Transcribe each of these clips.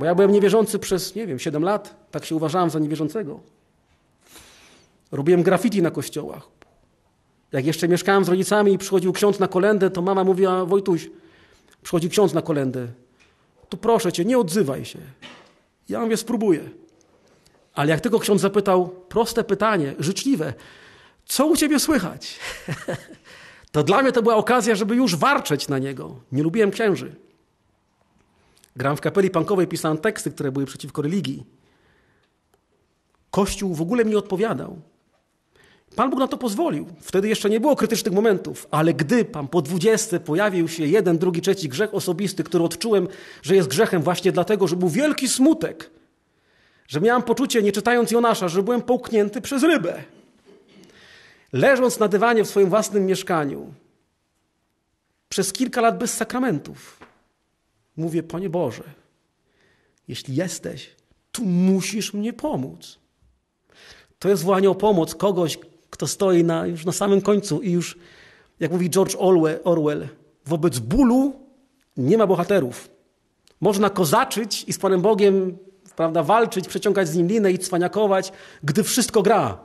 Bo ja byłem niewierzący przez, nie wiem, 7 lat. Tak się uważałem za niewierzącego. Robiłem graffiti na kościołach. Jak jeszcze mieszkałem z rodzicami i przychodził ksiądz na kolędę, to mama mówiła, Wojtuś, przychodzi ksiądz na kolędę, To proszę cię, nie odzywaj się. Ja mówię, spróbuję. Ale jak tego ksiądz zapytał proste pytanie, życzliwe, co u ciebie słychać? to dla mnie to była okazja, żeby już warczeć na niego. Nie lubiłem księży. Gram w kapeli punkowej, pisałem teksty, które były przeciwko religii. Kościół w ogóle mi odpowiadał. Pan Bóg na to pozwolił. Wtedy jeszcze nie było krytycznych momentów, ale gdy Pan po dwudzieste pojawił się jeden, drugi, trzeci grzech osobisty, który odczułem, że jest grzechem właśnie dlatego, że był wielki smutek, że miałem poczucie, nie czytając Jonasza, że byłem połknięty przez rybę. Leżąc na dywanie w swoim własnym mieszkaniu, przez kilka lat bez sakramentów, Mówię, Panie Boże, jeśli jesteś, tu musisz mnie pomóc. To jest wołanie o pomoc kogoś, kto stoi na, już na samym końcu i już, jak mówi George Orwell, Orwell wobec bólu nie ma bohaterów. Można kozaczyć i z Panem Bogiem prawda, walczyć, przeciągać z nim linę i cwaniakować, gdy wszystko gra.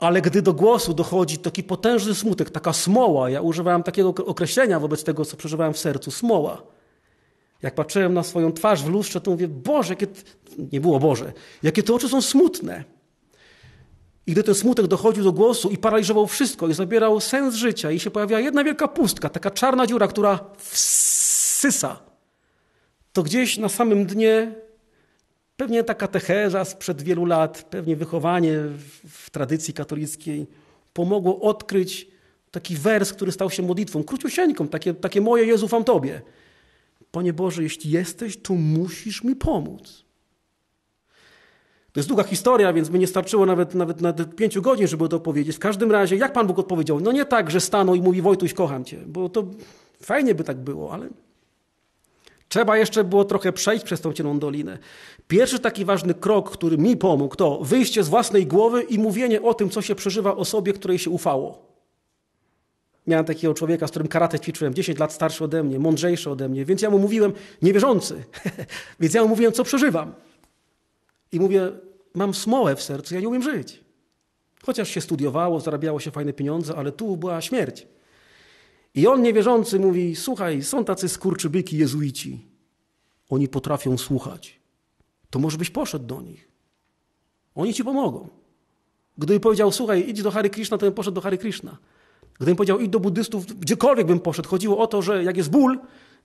Ale gdy do głosu dochodzi taki potężny smutek, taka smoła, ja używałem takiego określenia wobec tego, co przeżywałem w sercu, smoła, jak patrzyłem na swoją twarz w lustrze, to mówię, Boże, jakie... nie było Boże, jakie te oczy są smutne. I gdy ten smutek dochodził do głosu i paraliżował wszystko i zabierał sens życia i się pojawiała jedna wielka pustka, taka czarna dziura, która wsysa, to gdzieś na samym dnie pewnie ta katecheza sprzed wielu lat, pewnie wychowanie w tradycji katolickiej pomogło odkryć taki wers, który stał się modlitwą, króciusieńką, takie, takie moje Jezu, wam Tobie. Panie Boże, jeśli jesteś, to musisz mi pomóc. To jest długa historia, więc by nie starczyło nawet, nawet na pięciu godzin, żeby to powiedzieć. W każdym razie, jak Pan Bóg odpowiedział? No nie tak, że stanął i mówi Wojtuś, kocham Cię, bo to fajnie by tak było, ale trzeba jeszcze było trochę przejść przez tą cienną dolinę. Pierwszy taki ważny krok, który mi pomógł, to wyjście z własnej głowy i mówienie o tym, co się przeżywa osobie, której się ufało miałem takiego człowieka, z którym karate ćwiczyłem, 10 lat starszy ode mnie, mądrzejszy ode mnie, więc ja mu mówiłem, niewierzący, więc ja mu mówiłem, co przeżywam. I mówię, mam smołę w sercu, ja nie umiem żyć. Chociaż się studiowało, zarabiało się fajne pieniądze, ale tu była śmierć. I on niewierzący mówi, słuchaj, są tacy skurczybyki jezuici. Oni potrafią słuchać. To może byś poszedł do nich. Oni ci pomogą. Gdyby powiedział, słuchaj, idź do Hary Krishna, to bym poszedł do Hary Krishna. Gdybym powiedział, idź do buddystów, gdziekolwiek bym poszedł, chodziło o to, że jak jest ból,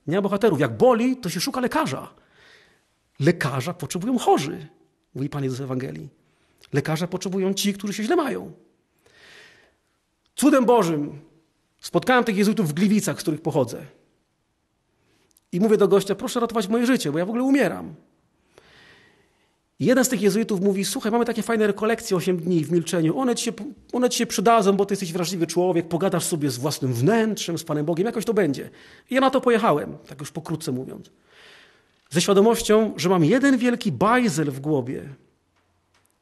nie ma bohaterów. Jak boli, to się szuka lekarza. Lekarza potrzebują chorzy, mówi Pan Jezus w Ewangelii. Lekarza potrzebują ci, którzy się źle mają. Cudem Bożym spotkałem tych jezuitów w Gliwicach, z których pochodzę. I mówię do gościa, proszę ratować moje życie, bo ja w ogóle umieram. Jeden z tych jezuitów mówi, słuchaj, mamy takie fajne rekolekcje 8 dni w milczeniu, one ci, się, one ci się przydadzą, bo ty jesteś wrażliwy człowiek, pogadasz sobie z własnym wnętrzem, z Panem Bogiem, jakoś to będzie. I ja na to pojechałem, tak już pokrótce mówiąc. Ze świadomością, że mam jeden wielki bajzel w głowie,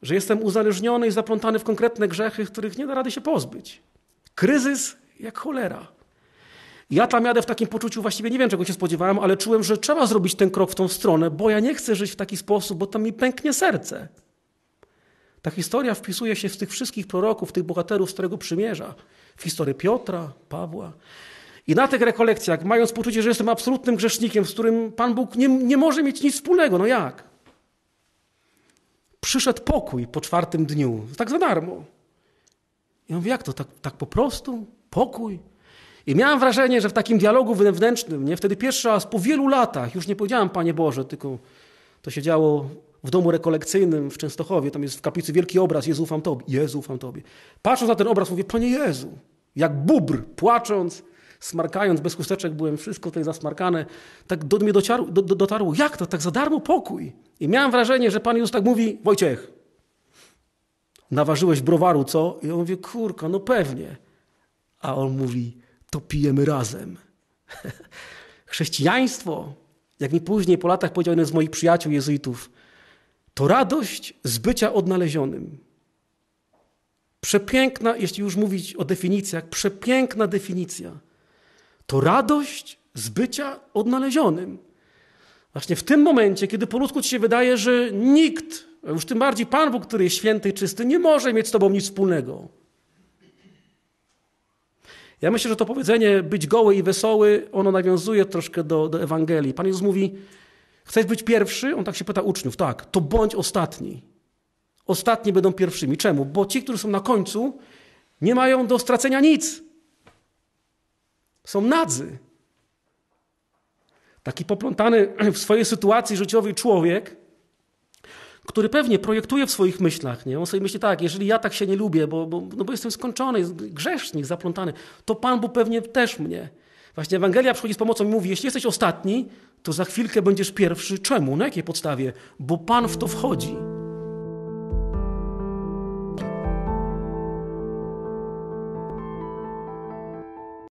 że jestem uzależniony i zaplątany w konkretne grzechy, których nie da rady się pozbyć. Kryzys jak cholera. Ja tam jadę w takim poczuciu, właściwie nie wiem czego się spodziewałem, ale czułem, że trzeba zrobić ten krok w tą stronę, bo ja nie chcę żyć w taki sposób, bo tam mi pęknie serce. Ta historia wpisuje się w tych wszystkich proroków, tych bohaterów Starego Przymierza, w historię Piotra, Pawła. I na tych rekolekcjach, mając poczucie, że jestem absolutnym grzesznikiem, z którym Pan Bóg nie, nie może mieć nic wspólnego, no jak? Przyszedł pokój po czwartym dniu, tak za darmo. I on mówi, jak to, tak, tak po prostu? Pokój? I miałem wrażenie, że w takim dialogu wewnętrznym, nie, wtedy pierwszy raz po wielu latach, już nie powiedziałem Panie Boże, tylko to się działo w domu rekolekcyjnym w Częstochowie, tam jest w kaplicy wielki obraz, Jezu ufam Tobie, Jezu ufam Tobie. Patrząc na ten obraz mówię, Panie Jezu, jak bubr, płacząc, smarkając, bez chusteczek byłem, wszystko tutaj zasmarkane, tak do mnie dociarło, do, do, dotarło, jak to, tak za darmo pokój. I miałem wrażenie, że Pan Jezus tak mówi, Wojciech, naważyłeś browaru, co? I on mówi, kurka, no pewnie. A on mówi, to pijemy razem. Chrześcijaństwo, jak mi później po latach powiedział jeden z moich przyjaciół jezuitów, to radość z bycia odnalezionym. Przepiękna, jeśli już mówić o definicjach, przepiękna definicja. To radość z bycia odnalezionym. Właśnie w tym momencie, kiedy po ludzku ci się wydaje, że nikt, a już tym bardziej Pan Bóg, który jest święty i czysty, nie może mieć z tobą nic wspólnego. Ja myślę, że to powiedzenie być goły i wesoły, ono nawiązuje troszkę do, do Ewangelii. Pan Jezus mówi, chcesz być pierwszy? On tak się pyta uczniów, tak, to bądź ostatni. Ostatni będą pierwszymi. Czemu? Bo ci, którzy są na końcu, nie mają do stracenia nic. Są nadzy. Taki poplątany w swojej sytuacji życiowej człowiek który pewnie projektuje w swoich myślach. Nie? On sobie myśli tak, jeżeli ja tak się nie lubię, bo, bo, no bo jestem skończony, grzesznik, zaplątany, to Pan Bóg pewnie też mnie. Właśnie Ewangelia przychodzi z pomocą i mówi, jeśli jesteś ostatni, to za chwilkę będziesz pierwszy. Czemu? Na jakiej podstawie? Bo Pan w to wchodzi.